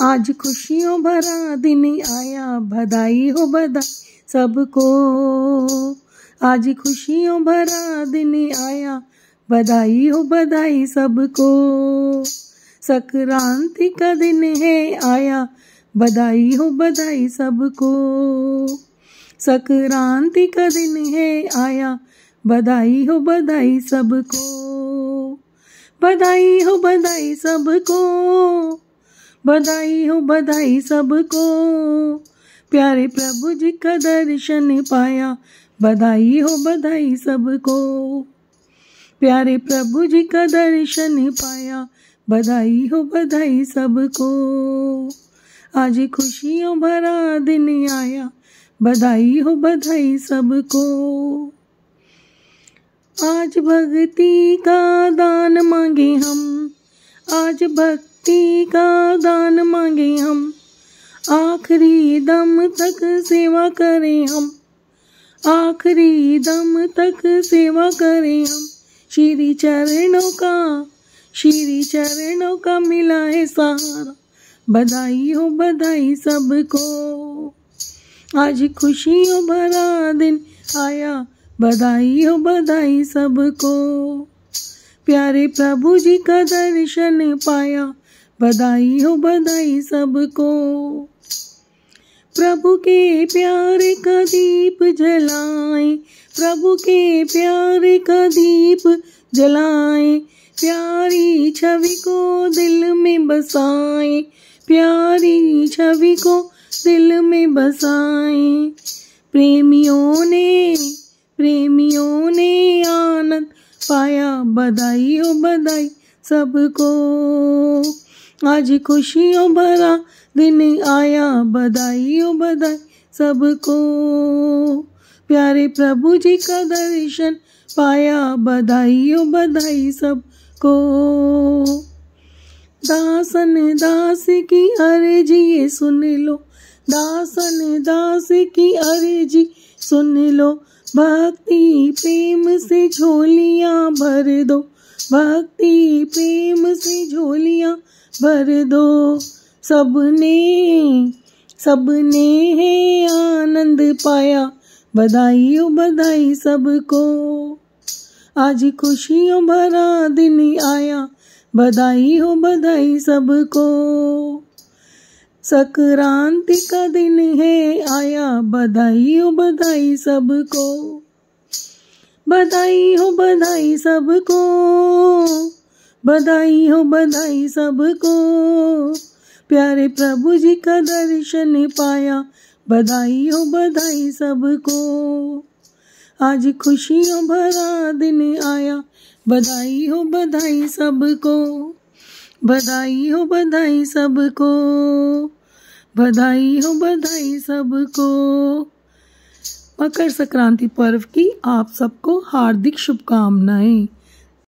आज खुशियों भरा दिन आया बधाई हो बधाई सबको आज खुशियों भरा दिन आया बधाई हो बधाई सबको संक्रांति का दिन है आया बधाई हो बधाई सबको संक्रांति का दिन है आया बधाई हो बधाई सबको बधाई हो बधाई सबको बधाई हो बधाई सबको प्यारे प्रभु जी का दर्शन पाया बधाई हो बधाई सबको प्यारे प्रभु जी का दर्शन पाया बधाई हो बधाई सबको आज खुशियों भरा दिन आया बधाई हो बधाई सबको आज भक्ति का दान मांगे हम आज भक्त मिट्टी का दान मांगे हम आखिरी दम तक सेवा करें हम आखिरी दम तक सेवा करें हम श्री चरणों का श्री चरणों का मिला है सहारा बधाई हो बधाई सबको आज खुशियों भरा दिन आया बधाई हो बधाई सबको प्यारे प्रभु जी का दर्शन पाया बधाई हो बधाई सबको प्रभु के प्यार का दीप जलाए प्रभु के प्यार का दीप जलाए प्यारी छवि को दिल में बसाएं प्यारी छवि को दिल में बसाए प्रेमियों ने प्रेमियों ने आनंद पाया बधाई हो बधाई सबको आज खुशियों भरा दिन आया बधाई ओ बधाई सबको प्यारे प्रभु जी का दर्शन पाया बधाई ओ बधाई सबको दासन दास की अरे जी ये सुन लो दासन दास की अरे जी सुन लो भक्ति प्रेम से झोलियाँ भर दो भक्ति प्रेम से झोलियाँ भर दो सबने सबने है आनंद पाया बधाई ओ बधाई सबको आज खुशियों भरा दिन आया बधाई हो बधाई सबको संक्रांति का दिन है आया बधाई हो बधाई सबको बधाई हो बधाई सबको बधाई हो बधाई सबको प्यारे प्रभु जी का दर्शन पाया बधाई हो बधाई सबको आज खुशियों भरा दिन आया बधाई हो बधाई सबको बधाई हो बधाई सबको बधाई हो बधाई सबको मकर संक्रांति पर्व की आप सबको हार्दिक शुभकामनाएं